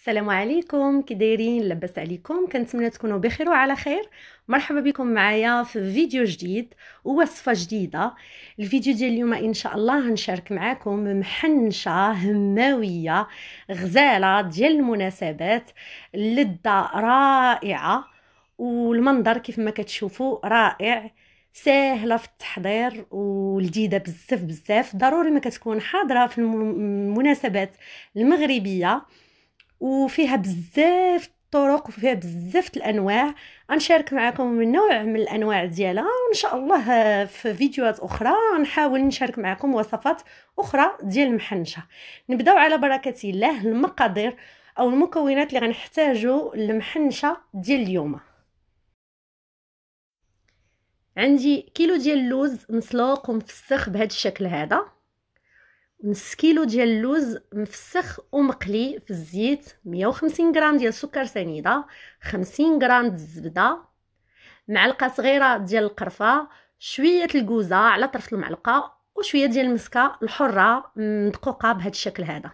السلام عليكم كي دايرين لاباس عليكم كنتمنى تكونوا بخير وعلى خير مرحبا بكم معايا في فيديو جديد ووصفه جديده الفيديو ديال اليوم ان شاء الله غنشارك معاكم محنشه هماويه غزاله ديال المناسبات لذه رائعه والمنظر كيف ما كتشوفوا رائع ساهله في التحضير ولذيذه بزاف بزاف ضروري ما كتكون حاضره في المناسبات المغربيه وفيها بزاف الطرق وفيها بزاف الانواع غنشارك معكم من نوع من الانواع ديالها وان شاء الله في فيديوهات اخرى نحاول نشارك معكم وصفات اخرى ديال المحنشه نبداو على بركه الله المقادير او المكونات اللي غنحتاجو للمحنشه ديال اليوم عندي كيلو ديال اللوز مسلوق ومفسخ بهذا الشكل هذا نص كيلو ديال اللوز مفسخ ومقلي في الزيت 150 غرام ديال سكر سنيده 50 غرام د الزبده معلقه صغيره ديال القرفه شويه الكوزه على طرف المعلقه وشويه ديال المسكه الحره مدقوقه بهذا الشكل هذا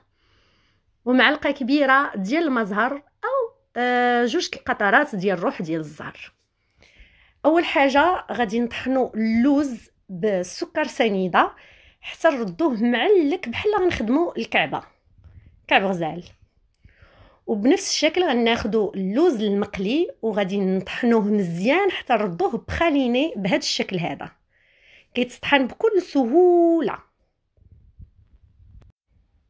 ومعلقه كبيره ديال المزهر او آه، جوج القطرات ديال الروح ديال الزهر اول حاجه غادي نطحنوا اللوز بسكر سنيده حتى نردوه معلك بحال غنخدمو الكعبه كعب غزال وبنفس الشكل غناخدو اللوز المقلي وغادي نطحنوه مزيان حتى نردوه بخاليني بهاد الشكل هذا كيتطحن بكل سهوله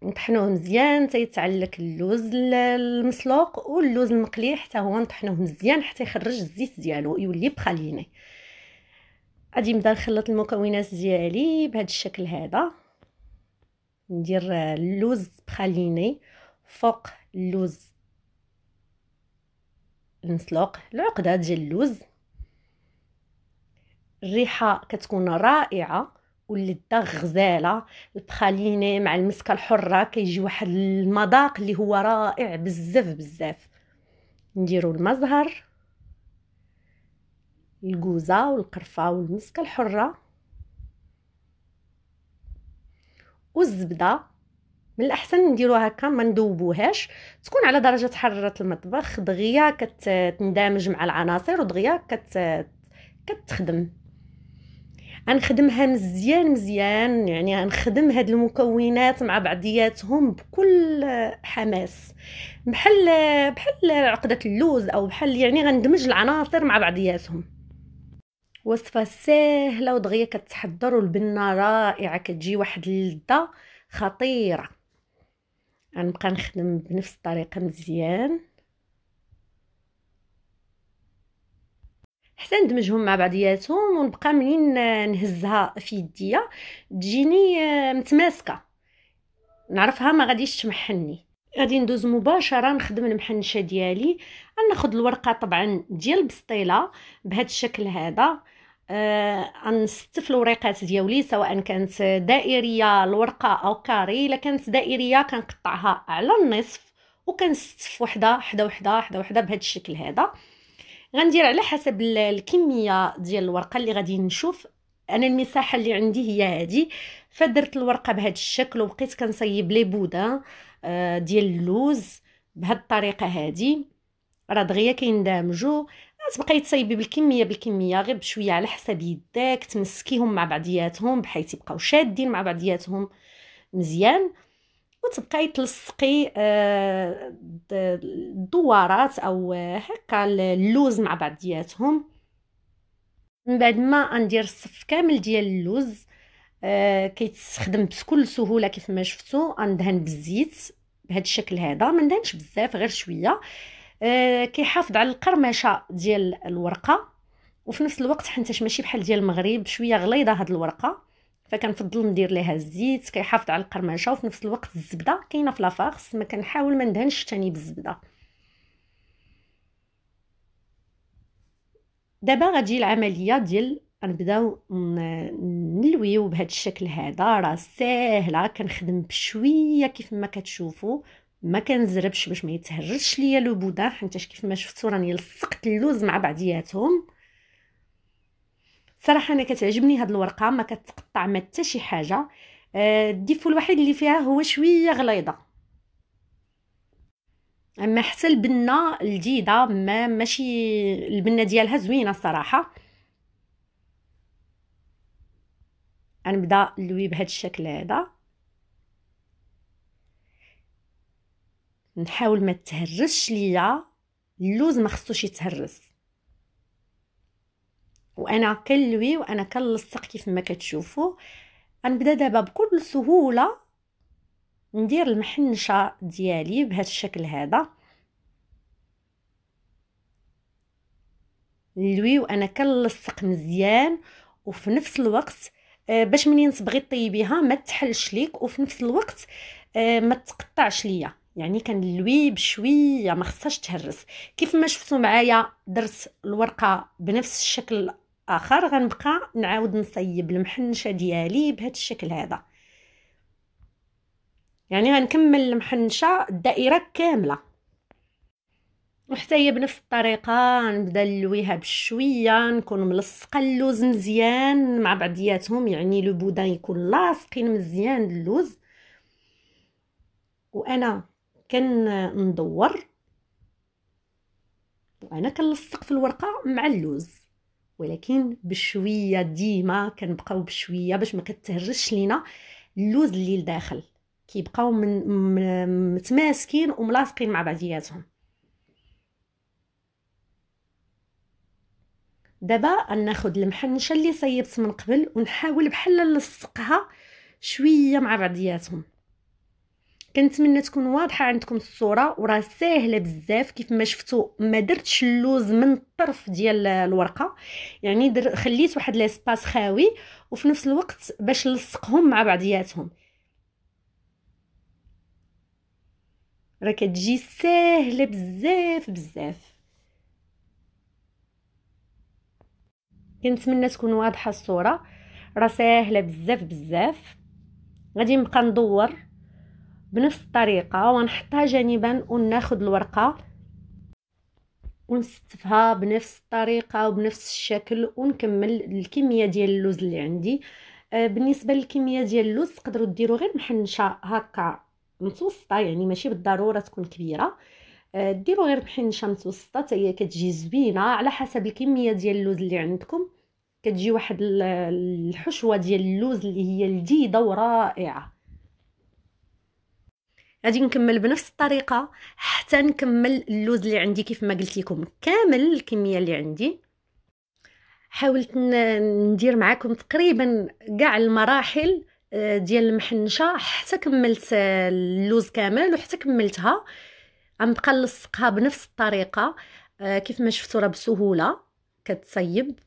نطحنوه مزيان حتى يتعلق اللوز المسلوق واللوز المقلي حتى هو نطحنوه مزيان حتى يخرج الزيت ديالو يولي بخاليني غادي نبدا نخلط المكونات ديالي بهذا الشكل هذا ندير اللوز بخاليني فوق اللوز المسلوق العقده ديال اللوز الريحه كتكون رائعه واللذه غزاله البخاليني مع المسكه الحره كيجي واحد المذاق اللي هو رائع بزاف بزاف نديرو المزهر الكوزة والقرفة والمسكة الحرة والزبدة من الأحسن نديروها هكا ما ندوبوهاش تكون على درجة حرارة المطبخ دغيا كتندمج مع العناصر ودغيا كت... كتخدم غنخدمها مزيان مزيان يعني غنخدم هاد المكونات مع بعضياتهم بكل حماس بحال بحال عقده اللوز او بحال يعني غندمج العناصر مع بعضياتهم وصفه ساهله ودغيا كتحضر والبنه رائعه كتجي واحد اللذه خطيره غنبقى نخدم بنفس الطريقه مزيان حتى ندمجهم مع بعضياتهم ونبقى منين نهزها في يديا تجيني آه، متماسكه نعرفها ما غاديش تمحني غادي ندوز مباشره نخدم المحنشه ديالي ناخذ الورقه طبعا ديال بسطيله بهذا الشكل هذا غنستف آه الوريقات ديالي سواء كانت دائريه الورقه او كاري الا كانت دائريه كنقطعها على النصف في وحده حدا وحده حدا وحده بهذا الشكل هذا غندير على حسب الكميه ديال الورقه اللي غادي نشوف انا المساحه اللي عندي هي هذه فدرت الورقه بهذا الشكل وبقيت كنصيب لي بودا آه، ديال اللوز بهذه الطريقه هذه راه دغيا كيندمجوا تبقاي تصايبي بالكميه بالكميه غير بشويه على حسب يداك تمسكيهم مع بعضياتهم بحيث يبقاو شادين مع بعضياتهم مزيان وتبقاي تلصقي الدوارات آه، او آه، هكا اللوز مع بعضياتهم من بعد ما ندير الصف كامل ديال اللوز آه، كيتستخدم بكل سهوله كيف ما شفتوا غندهن بالزيت بهذا الشكل هذا ما ندهنش بزاف غير شويه آه، كيحافظ على القرمشه ديال الورقه وفي نفس الوقت حيت ماشي بحال ديال المغرب شويه غليظه هاد الورقه فكنفضل ندير ليها الزيت كيحافظ على القرمشه وفي نفس الوقت الزبده كاينه في لافارس ما كنحاول ما ندهنش تاني بالزبده دابا غتجي العمليه ديال نبداو نلويو بهذا الشكل هذا راه ساهله كنخدم بشويه كيف ما كتشوفوا ما كنزربش باش ما يتهرش ليا لو بودا حيت كيف ما شفتو راني لصقت اللوز مع بعضياتهم صراحه انا كتعجبني هاد الورقه ما كتقطع ما حتى شي حاجه آه، الديفو الوحيد اللي فيها هو شويه غليظه اما حتى البنه الجديده ما ماشي البنه ديالها زوينه الصراحه غنبدا نلوي بهذا الشكل هذا نحاول ما تهرسش ليا اللوز ما خصوش يتهرس وانا كنلوي وانا كنلصق كيف ما كتشوفوا غنبدا دابا بكل سهوله ندير المحنشه ديالي بهذا الشكل هذا نلوي وانا كنلصق مزيان وفي نفس الوقت آه، باش منين تبغي طيبيها ما تحلش ليك وفي نفس الوقت آه، ما تقطعش ليا يعني كنلوي بشويه ما خصهاش تهرس كيف ما شفتوا معايا درت الورقه بنفس الشكل الاخر غنبقى نعاود نصيب المحنشه ديالي بهذا الشكل هذا يعني غنكمل المحنشه الدائره كامله وحتى هي بنفس الطريقه نبدا نلويها بشويه نكون ملصقه اللوز مزيان مع بعضياتهم يعني لو بودان يكون لاصقين مزيان اللوز وانا كندور وانا كنلصق في الورقه مع اللوز ولكن بشويه ديما كنبقاو بشويه باش ما كتهرش لينا اللوز اللي لداخل كيبقاو من متماسكين وملاصقين مع بعضياتهم دابا ناخذ المحنشه اللي صيبت من قبل ونحاول بحال نلصقها شويه مع بعضياتهم كنتمنى تكون واضحه عندكم الصوره وراه ساهله بزاف كيف ما شفتوا ما درتش اللوز من الطرف ديال الورقه يعني در خليت واحد لاسباس خاوي وفي نفس الوقت باش نلصقهم مع بعضياتهم راه كتجي ساهله بزاف بزاف كنتمنى تكون واضحه الصوره راه ساهله بزاف بزاف غادي نبقى ندور بنفس الطريقة ونحطها جانبا وناخد الورقة ونستفها بنفس الطريقة وبنفس الشكل ونكمل الكمية ديال اللوز اللي عندي آه، بالنسبة للكمية ديال اللوز تقدروا ديروا غير محنشة هكا متوسطة يعني ماشي بالضرورة تكون كبيرة آه، ديروا غير محنشة متوسطة هي كتجي زوينة على حسب الكمية ديال اللوز اللي عندكم كتجي واحد الحشوة ديال اللوز اللي هي لذيذة ورائعة غادي نكمل بنفس الطريقه حتى نكمل اللوز اللي عندي كيف ما قلت لكم كامل الكميه اللي عندي حاولت ندير معكم تقريبا كاع المراحل آه، ديال المحنشه حتى كملت آه، اللوز كامل وحتى كملتها غنبقى نلصقها بنفس الطريقه آه، كيف ما شفتوا راه بسهوله كتصيب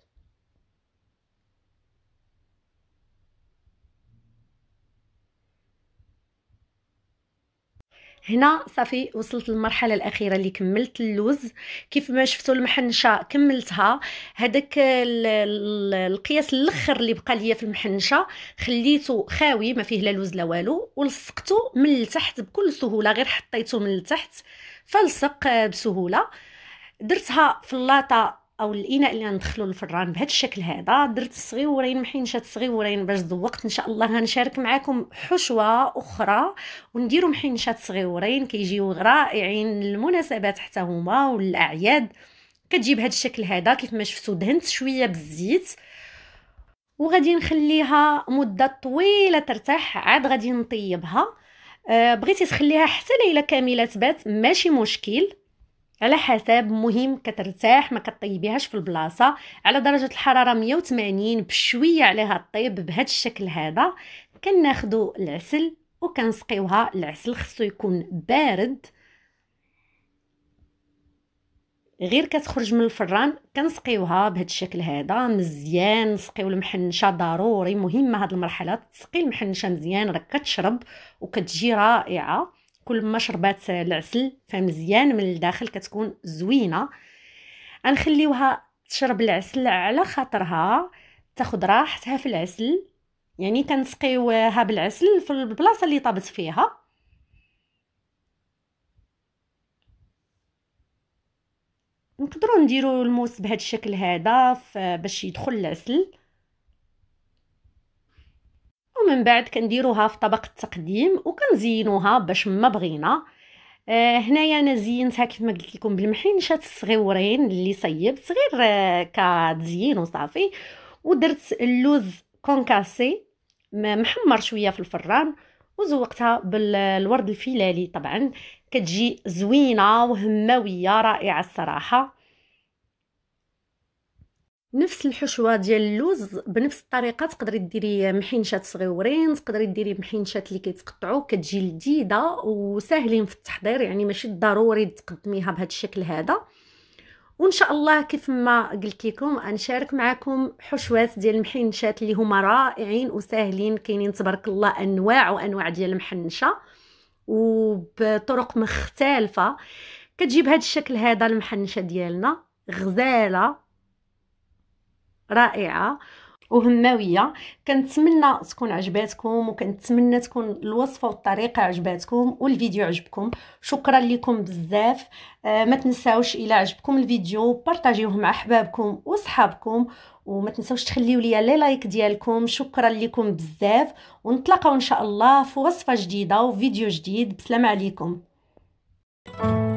هنا صافي وصلت للمرحله الاخيره اللي كملت اللوز كيف ما شفتوا المحنشه كملتها هذاك القياس الاخر اللي بقى ليا في المحنشه خليته خاوي ما فيه لا لوز لا والو ولصقته من التحت بكل سهوله غير حطيته من التحت فلصق بسهوله درتها في اللاطه او الاناء اللي غندخلو للفران بهذا الشكل هذا درت صغيورين محينشات صغيورين باش ذوقت ان شاء الله غنشارك معكم حشوه اخرى ونديروا محينشات صغيورين كيجيو رائعين للمناسبات حتى هما والاعياد كتجي بهذا الشكل هذا كيف ما شفتوا دهنت شويه بالزيت وغادي نخليها مده طويله ترتاح عاد غادي نطيبها آه، بغيتي تخليها حتى ليله كامله تبات ماشي مشكل على حسب مهم كترتاح ما كطيبيهاش في البلاصه على درجه الحراره 180 بشويه عليها الطيب بهذا الشكل هذا كناخذوا العسل وكنسقيوها العسل خصو يكون بارد غير كتخرج من الفران كنسقيوها بهذا الشكل هذا مزيان نسقيو المحنشه ضروري مهمه هذه المرحله تسقي المحنشه مزيان راك كتشرب وكتجي رائعه كل ما شربات العسل فمزيان من الداخل كتكون زوينه غنخليوها تشرب العسل على خاطرها تاخد راحتها في العسل يعني كنسقيوها بالعسل في البلاصه اللي طابت فيها نقدروا نديروا الموس بهذا الشكل هذا باش يدخل العسل ومن بعد كنديروها في طبق التقديم وكنزينوها باش ما بغينا آه، هنايا انا زينتها كيف ما قلت لكم بالمحينشات الصغيورين اللي صيبت صغير آه كتزيين وصافي ودرت اللوز كونكاسي محمر شويه في الفران وزوقتها بالورد الفلالي طبعا كتجي زوينه وهماويه رائعه الصراحه نفس الحشوه ديال اللوز بنفس الطريقه تقدري ديري محينشات صغيورين تقدري ديري محينشات اللي كيتقطعوا كتجي لذيذه وساهلين في التحضير يعني ماشي ضروري تقدميها بهذا الشكل هذا وان شاء الله كيف ما قلت لكم غنشارك معكم حشوات ديال المحينشات اللي هما رائعين وساهلين كاينين تبارك الله انواع وانواع ديال المحنشه وبطرق مختلفه كتجيب هذا الشكل هذا المحنشه ديالنا غزاله رائعه وهماويه كنتمنى تكون عجباتكم وكنتمنى تكون الوصفه والطريقه عجباتكم والفيديو عجبكم شكرا لكم بزاف آه، ما تنساوش الى عجبكم الفيديو بارطاجيوه مع احبابكم وصحابكم وما تنساوش تخليو ليا لي لايك ديالكم شكرا لكم بزاف ونتلاقاو ان شاء الله في وصفه جديده وفيديو جديد بسلام عليكم thank you